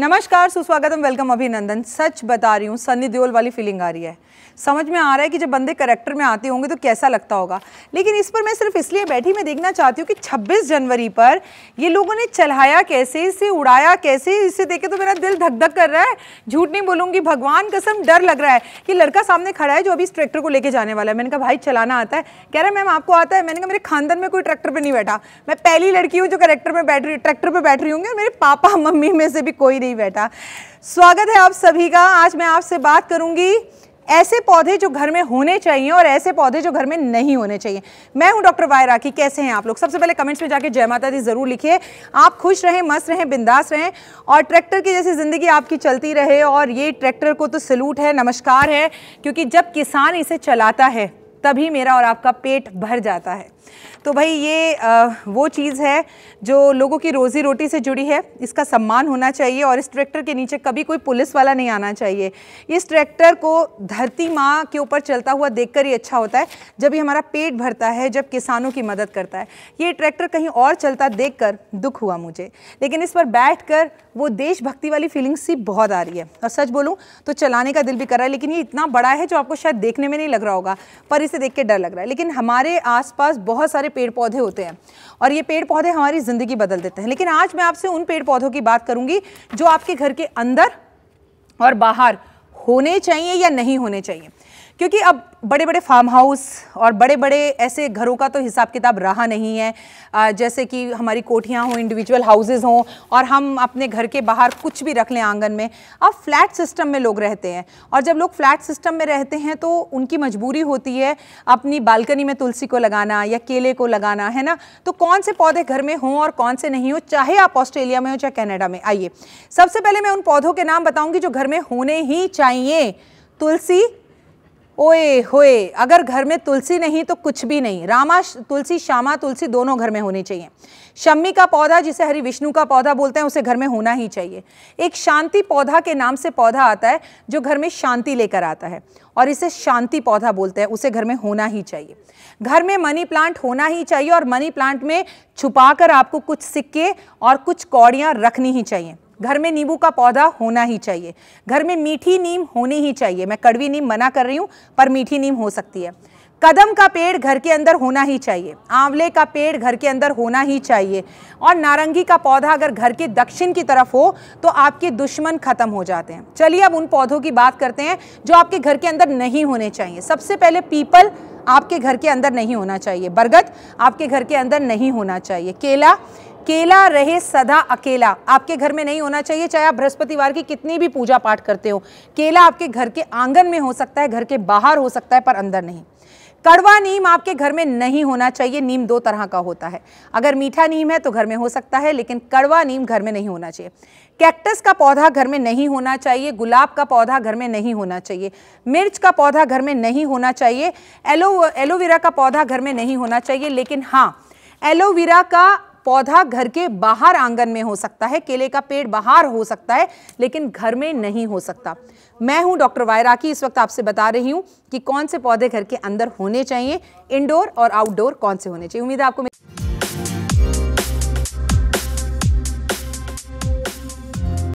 नमस्कार सुस्वागतम वेलकम अभिनंदन सच बता रही हूँ सन्नी देओल वाली फीलिंग आ रही है समझ में आ रहा है कि जब बंदे करेक्टर में आते होंगे तो कैसा लगता होगा लेकिन इस पर मैं सिर्फ इसलिए बैठी मैं देखना चाहती हूँ कि 26 जनवरी पर ये लोगों ने चलाया कैसे इसे उड़ाया कैसे इसे देखे तो मेरा दिल धक धक कर रहा है झूठ नहीं बोलूंगी भगवान कसम डर लग रहा है कि लड़का सामने खड़ा है जो अभी इस ट्रैक्टर को लेके जाने वाला है मैंने कहा भाई चलाना आता है कह रहा है मैम आपको आता है मैंने कहा मेरे खानदान में कोई ट्रैक्टर पर नहीं बैठा मैं पहली लड़की हूँ जो करेक्टर में बैठ रही ट्रैक्टर पर बैठ रही हूँ और मेरे पापा मम्मी में से भी कोई नहीं नहीं बैठा स्वागत है आप सभी का आज मैं आपसे बात करूंगी ऐसे पौधे जो घर में होने चाहिए और ऐसे पौधे जो घर में नहीं होने चाहिए मैं हूं डॉक्टर वाय राखी कैसे हैं आप लोग सबसे पहले कमेंट्स में जाके जय माता दी जरूर लिखिए आप खुश रहें मस्त रहें बिंदास रहें और ट्रैक्टर की जैसी ज़िंदगी आपकी चलती रहे और ये ट्रैक्टर को तो सल्यूट है नमस्कार है क्योंकि जब किसान इसे चलाता है तभी मेरा और आपका पेट भर जाता है तो भाई ये आ, वो चीज़ है जो लोगों की रोज़ी रोटी से जुड़ी है इसका सम्मान होना चाहिए और इस ट्रैक्टर के नीचे कभी कोई पुलिस वाला नहीं आना चाहिए इस ट्रैक्टर को धरती माँ के ऊपर चलता हुआ देखकर ही अच्छा होता है जब ये हमारा पेट भरता है जब किसानों की मदद करता है ये ट्रैक्टर कहीं और चलता देख दुख हुआ मुझे लेकिन इस पर बैठ कर वो देशभक्ति वाली फीलिंग्स ही बहुत आ रही है और सच बोलूँ तो चलाने का दिल भी कर रहा है लेकिन ये इतना बड़ा है जो आपको शायद देखने में नहीं लग रहा होगा पर इसे देख के डर लग रहा है लेकिन हमारे आसपास बहुत बहुत सारे पेड़ पौधे होते हैं और ये पेड़ पौधे हमारी ज़िंदगी बदल देते हैं लेकिन आज मैं आपसे उन पेड़ पौधों की बात करूंगी जो आपके घर के अंदर और बाहर होने चाहिए या नहीं होने चाहिए क्योंकि अब बड़े बड़े फार्म हाउस और बड़े बड़े ऐसे घरों का तो हिसाब किताब रहा नहीं है जैसे कि हमारी कोठियाँ हों इंडिविजुअल हाउसेज़ हों और हम अपने घर के बाहर कुछ भी रख लें आंगन में अब फ्लैट सिस्टम में लोग रहते हैं और जब लोग फ्लैट सिस्टम में रहते हैं तो उनकी मजबूरी होती है अपनी बालकनी में तुलसी को लगाना या केले को लगाना है ना तो कौन से पौधे घर में हों और कौन से नहीं हों चाहे आप ऑस्ट्रेलिया में हो चाहे कैनेडा में आइए सबसे पहले मैं उन पौधों के नाम बताऊँगी जो घर में होने ही चाहिए तुलसी ओए होए अगर घर में तुलसी नहीं तो कुछ भी नहीं रामा तुलसी श्यामा तुलसी दोनों घर में होनी चाहिए शम्मी का पौधा जिसे हरि विष्णु का पौधा बोलते हैं उसे घर में होना ही चाहिए एक शांति पौधा के नाम से पौधा आता है जो घर में शांति लेकर आता है और इसे शांति पौधा बोलते हैं उसे घर में होना ही चाहिए घर में मनी प्लांट होना ही चाहिए और मनी प्लांट में छुपाकर आपको कुछ सिक्के और कुछ कौड़ियाँ रखनी ही चाहिए घर में नींबू का पौधा होना ही चाहिए घर में मीठी नीम होनी ही चाहिए मैं कड़वी नीम मना कर रही हूँ पर मीठी नीम हो सकती है कदम का पेड़ घर के अंदर होना ही चाहिए आंवले का पेड़ घर के अंदर होना ही चाहिए और नारंगी का पौधा अगर घर के दक्षिण की तरफ हो तो आपके दुश्मन खत्म हो जाते हैं चलिए अब उन पौधों की बात करते हैं जो आपके घर के अंदर नहीं होने चाहिए सबसे पहले पीपल आपके घर के अंदर नहीं होना चाहिए बरगद आपके घर के अंदर नहीं होना चाहिए केला अकेला रहे सदा अकेला आपके घर में नहीं होना चाहिए चाहे आप बृहस्पतिवार की कितनी भी पूजा पाठ करते हो केला आपके घर के आंगन में हो सकता है घर के बाहर हो सकता है पर अंदर नहीं कड़वा नीम आपके घर में नहीं होना चाहिए नीम दो तरह का होता है अगर मीठा नीम है तो घर में हो सकता है लेकिन कड़वा नीम घर में नहीं होना चाहिए कैक्टस का पौधा घर में नहीं होना चाहिए गुलाब का पौधा घर में नहीं होना चाहिए मिर्च का पौधा घर में नहीं होना चाहिए एलो एलोवेरा का पौधा घर में नहीं होना चाहिए लेकिन हाँ एलोवेरा का पौधा घर के बाहर आंगन में हो सकता है केले का पेड़ बाहर हो सकता है लेकिन घर में नहीं हो सकता मैं हूं डॉक्टर वायराकी इस वक्त आपसे बता रही हूं कि कौन से पौधे घर के अंदर होने चाहिए इंडोर और आउटडोर कौन से होने चाहिए उम्मीद है आपको